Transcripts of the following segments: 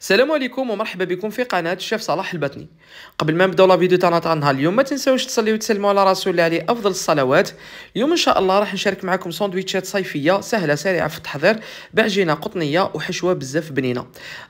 السلام عليكم ومرحبا بكم في قناه الشيف صلاح البطني قبل ما نبداو لا فيديو تاعنا تاع اليوم ما تنساوش تصليو وتسلموا على رسول الله عليه افضل الصلوات اليوم ان شاء الله راح نشارك معكم ساندويتشات صيفيه سهله سريعه في التحضير بعجينه قطنيه وحشوه بزاف بنينه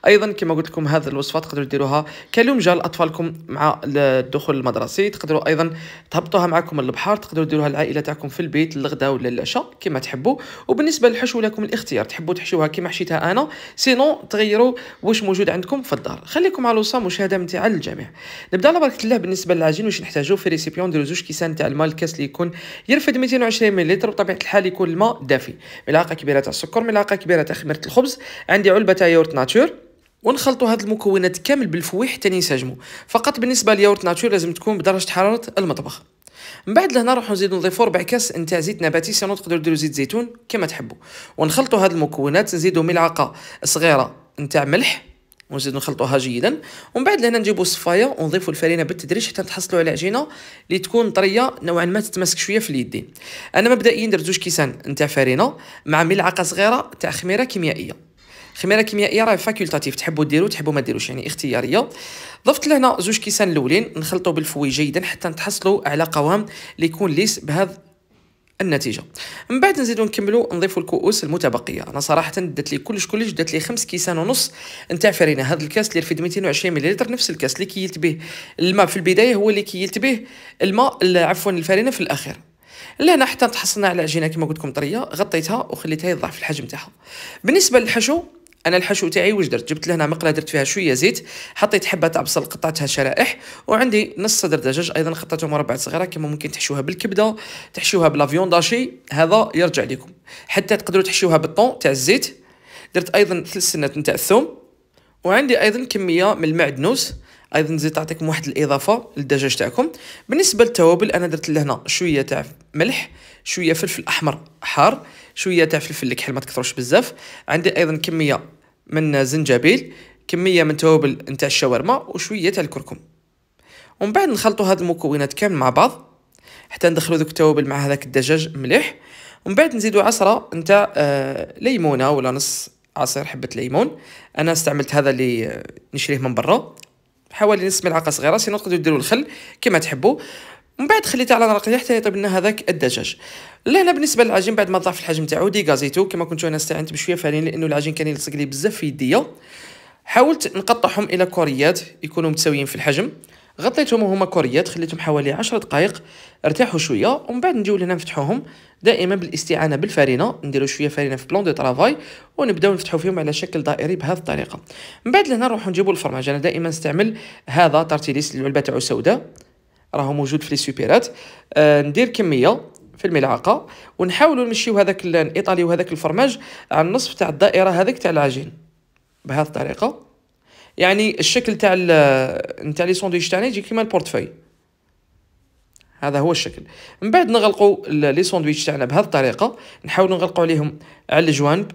ايضا كما قلت لكم هذه الوصفه تقدروا ديروها كلمجه لاطفالكم مع الدخول المدرسي تقدروا ايضا تهبطوها معكم للبحر تقدروا ديروها العائله تاعكم في البيت للغدا ولا العشاء كما تحبوا وبالنسبه للحشو لكم الاختيار تحبوا تحشوها كما حشيتها انا سينو تغيروا واش موجود عندكم في الدار خليكم على الوصا مشاهده ممتعه للجميع نبدا على بركه الله بالنسبه للعجين واش نحتاجو في ريسيبيون نديرو زوج كيسان تاع الماء الكاس اللي يكون يرفد 220 ملل بطبيعه الحال يكون الماء دافي ملعقه كبيره تاع السكر ملعقه كبيره تاع خميره الخبز عندي علبه تاع يورت ناتور ونخلطوا هذه المكونات كامل بالفويح حتى ينسجموا فقط بالنسبه ليورت ناتور لازم تكون بدرجه حراره المطبخ من بعد لهنا نروحو نزيدو نضيفو ربع كاس نتاع زيت نباتي سينو تقدروا ديروا زيت زيتون كما تحبوا ونخلطوا هذه المكونات نزيدوا ملعقه صغيره نتاع ملح ونزيد نخلطوها جيدا ومن بعد لهنا نجيبو الصفايه ونضيفو الفرينه بالتدريج حتى تحصلوا على عجينه اللي تكون طريه نوعا ما تتماسك شويه في اليدين انا مبدئيا درت جوج كيسان نتاع فرينه مع ملعقه صغيره تاع خميره كيميائيه خميره كيميائيه راه فاكولتاتيف تحبوا ديروا تحبوا ما ديروش يعني اختياريه ضفت لهنا زوج كيسان الاولين نخلطوا بالفوي جيدا حتى نتحصلو على قوام اللي يكون ليس بهذا النتيجه من بعد نزيدو نكملو نضيفو الكؤوس المتبقيه انا صراحه دات لي كلش كلش دات لي 5 كيسان ونص نتاع فرينه هذا الكاس اللي رفد 220 ملل نفس الكاس اللي كيلت به الماء في البدايه هو اللي كيلت به الماء عفوا الفرينه في الاخير لهنا حتى تحصلنا على عجينه كما قلت لكم طريه غطيتها وخليتها يضعف الحجم تاعها بالنسبه للحشو انا الحشو تاعي واش درت جبت لهنا مقله درت فيها شويه زيت حطيت حبه ابصل قطعتها شرائح وعندي نص صدر دجاج ايضا قطعته مربع صغيره كما ممكن تحشوها بالكبده تحشوها بلافيون داشي هذا يرجع لكم حتى تقدروا تحشوها بالطون تاع الزيت درت ايضا ثلاث سنات نتاع الثوم وعندي ايضا كميه من المعدنوس ايضا زيت تعطيكم واحد الاضافه للدجاج تاعكم بالنسبه للتوابل انا درت لهنا شويه تاع ملح شويه فلفل احمر حار شويه تاع فلفل الكحل ما تكثروش بزاف عندي ايضا كميه من زنجبيل كميه من توابل نتاع الشاورما وشويه تاع الكركم ومن بعد نخلطوا هاد المكونات كامل مع بعض حتى ندخلوا ذوك التوابل مع هذاك الدجاج مليح ومن بعد نزيدوا عصره نتاع آه ليمونه ولا نص عصير حبه ليمون انا استعملت هذا اللي آه، نشريه من برا حوالي نص ملعقه صغيره سينو تقدروا ديروا الخل كما تحبوا من بعد خليته على نار قليله حتى يطيب لنا هذاك الدجاج لهنا بالنسبه للعجين بعد ما ضعف الحجم تاعو غازيتو كما كنت انا استعنت بشويه فارين لانه العجين كان يلصق لي بزاف في يديا حاولت نقطعهم الى كوريات يكونوا متساويين في الحجم غطيتهم وهما كوريات خليتهم حوالي 10 دقائق ارتاحوا شويه ومن بعد نجيو لهنا نفتحوهم دائما بالاستعانه بالفارينه نديروا شويه فارينه في بلون دو طرافاي ونبداو نفتحوا فيهم على شكل دائري بهذه الطريقه من بعد لهنا نروحوا نجيبوا الفرماج انا دائما نستعمل هذا تارتيليس العلبه تاعو سوداء راهو موجود في لي سوبيرات آه ندير كميه في الملعقه ونحاولوا نمشيو هذاك الايطالي وهذاك الفرماج على النصف تاع الدائره هذيك تاع العجين بهذه الطريقه يعني الشكل تاع نتاع لي ساندويتش تاعنا يجي كيما البورتفاي هذا هو الشكل من بعد نغلقوا لي ساندويتش تاعنا بهذه الطريقه نحاولوا نغلقوا عليهم على الجوانب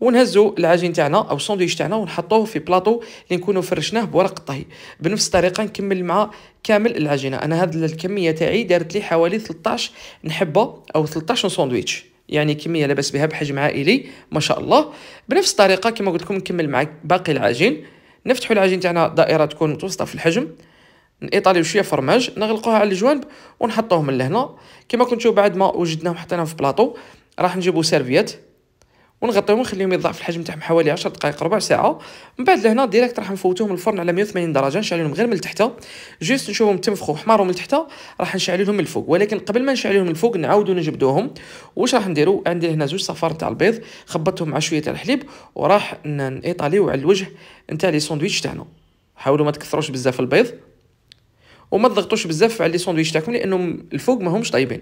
ونهزو العجين تاعنا او الساندويتش تاعنا ونحطوه في بلاطو اللي نكونو فرشناه بورق الطهي بنفس الطريقه نكمل مع كامل العجينه انا هاد الكميه تاعي دارت لي حوالي 13 نحبه او 13 ساندويتش يعني كميه لاباس بها بحجم عائلي ما شاء الله بنفس الطريقه كما قلت لكم نكمل مع باقي العجين نفتحوا العجين تاعنا دائره تكون متوسطه في الحجم نايطاليو شويه فرماج نغلقوها على الجوانب ونحطوهم لهنا كما كنتو بعد ما وجدناهم حطيناهم في بلاطو راح نجيبو سيرفيات ونغطيهم ونخليهم يضاعف الحجم تاعهم حوالي 10 دقائق ربع ساعه من بعد لهنا ديريكت راح نفوتوهم الفرن على 180 درجه نشعلهم غير من التحت جوست نشوفهم تنفخوا حمار من التحت راح نشعلهم من الفوق ولكن قبل ما نشعلهم من الفوق نعاودو نجبدوهم واش راح نديرو عندي هنا زوج صفار تاع البيض خبطتهم مع شويه تاع الحليب وراح نايطاليو على الوجه نتاع لي ساندويتش تاعنا حاولوا ما تكثروش بزاف البيض وما تضغطوش بزاف على لي ساندويتش تاعكم لانهم الفوق ماهمش طايبين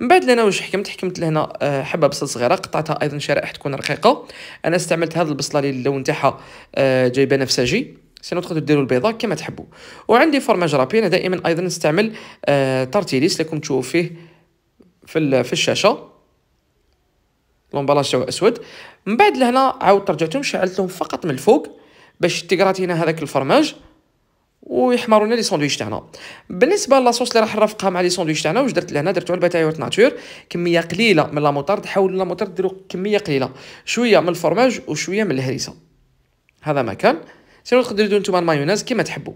من بعد لهنا واش حكمت حكمت لهنا آه، حبه بصل صغيره قطعتها ايضا شرائح تكون رقيقه انا استعملت هذه البصله اللي اللون تاعها آه، جايبه نفسجي سينو تقدروا ديروا البيضه كما تحبوا وعندي فرماج رابي انا دائما ايضا نستعمل آه، تارتيليس لكم تشوفوا فيه في في الشاشه لومبالاج تاعو اسود من بعد لهنا عاودت رجعتهم شعلتهم فقط من الفوق باش تقرات هنا هذاك الفرماج ويحمروا لنا لي ساندويتش تاعنا بالنسبه لاصوص اللي راح نرافقها مع لي ساندويتش تاعنا واش درت لهنا درت علبه تاع يوت ناتور كميه قليله من لاموطارد حاولوا لاموطارد ديروا كميه قليله شويه من الفرماج وشويه من الهريسه هذا ما كان سيرو تقدروا ديروا نتوما المايونيز كيما تحبوا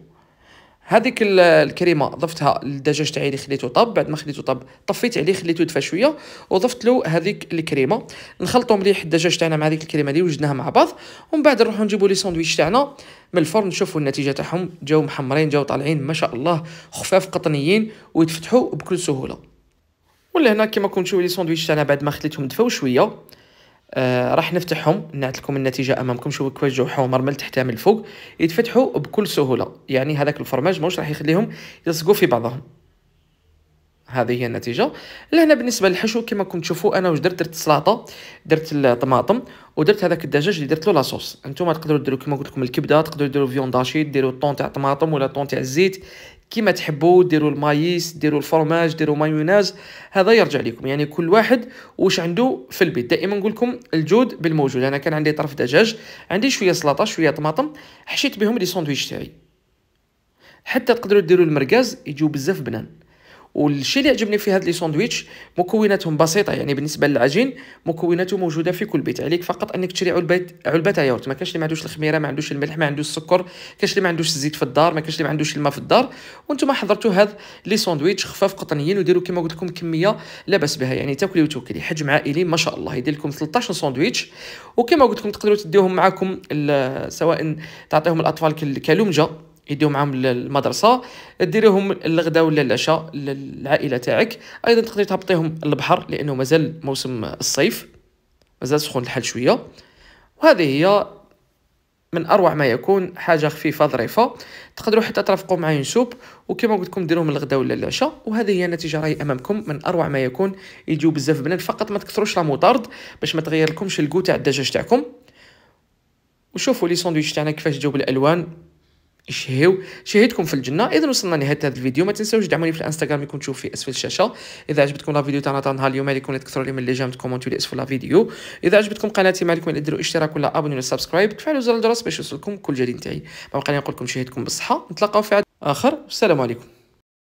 هذيك الكريمه ضفتها للدجاج تاعي اللي خليته طاب بعد ما خليته طاب طفيت عليه خليته يدفى شويه وضفت له هذيك الكريمه نخلطوا مليح الدجاج تاعنا مع هذيك الكريمه اللي وجدناها مع بعض ومن بعد نروحوا نجيبوا لي ساندويتش تاعنا من الفرن نشوفوا النتيجه تاعهم جاو محمرين جاو طالعين ما شاء الله خفاف قطنيين ويتفتحوا بكل سهوله ولهنا هنا كما كنتو لي ساندويتش تاعنا بعد ما خليتهم دفاو شويه آه راح نفتحهم نعطيكم النتيجه امامكم شوفوا كيفاش جاو حمر من تحت من الفوق يتفتحوا بكل سهوله يعني هذاك الفرماج ماهوش راح يخليهم يلصقوا في بعضهم هذه هي النتيجه لهنا بالنسبه للحشو كما كنتم تشوفوا انا واش درت درت السلطه درت الطماطم ودرت هذاك الدجاج اللي درت له لاصوص انتم تقدروا ديروا كما قلت لكم الكبده تقدروا ديروا فيون داشي ديروا الطون تاع الطماطم ولا الطون تاع الزيت كيما تحبوا ديروا المايس ديروا الفرماج ديروا مايونيز هذا يرجع لكم يعني كل واحد واش عنده في البيت دائما نقول لكم الجود بالموجود انا كان عندي طرف دجاج عندي شويه سلطه شويه طماطم حشيت بهم لي ساندويتش تاعي حتى تقدروا ديروا المرقاز يجيو بزاف بنان والشيء اللي عجبني في هذا لي ساندويتش مكوناتهم بسيطه يعني بالنسبه للعجين مكوناته موجوده في كل بيت عليك فقط انك تشري علبه علبه ياورت ما كاش اللي ما عندوش الخميره ما عندوش الملح ما عندوش السكر كاش اللي ما عندوش الزيت في الدار ما كاش اللي ما عندوش الماء في الدار وانتم حضرتوا هذا لي ساندويتش خفاف قطنيين وديروا كما قلت لكم كميه لا باس بها يعني تاكلي وتوكلي حجم عائلي ما شاء الله يدير لكم 13 ساندويتش وكما قلت لكم تقدروا تديوهم معاكم سواء تعطيهم الاطفال كالومجه يديو معاهم للمدرسه ديريهم الغداء ولا العشاء للعائله تاعك ايضا تقدري تهبطيهم البحر لانه مازال موسم الصيف مازال سخون الحال شويه وهذه هي من اروع ما يكون حاجه خفيفه ظريفه تقدروا حتى ترافقوا مع ينسوب وكما قلت لكم ديروهم الغداء ولا العشاء وهذه هي النتيجه راهي امامكم من اروع ما يكون يجيو بزاف بنات فقط ما تكثروش لا مطارد باش ما تغير لكمش الكو تاع الدجاج تاعكم وشوفوا لي ساندويتش تاعنا كيفاش جاو بالالوان شهيو شهيتكم في الجنه اذا وصلنا لنهايه هذا الفيديو ما تنساوش دعموني في الانستغرام يكون تشوف في اسفل الشاشه اذا عجبتكم لا فيديو تاعنا تاع نهار اليوم عليكم تكثروا لي من لي جام تكومونتوا لي اسفل لا فيديو اذا عجبتكم قناتي ما عليكم الا ديروا اشتراك ولا ابوني ولا سبسكرايب تفعلوا زر الجرس باش يوصلكم كل جديد تاعي ما بقى نقول لكم شهيتكم بالصحه نتلاقاو في عد اخر والسلام عليكم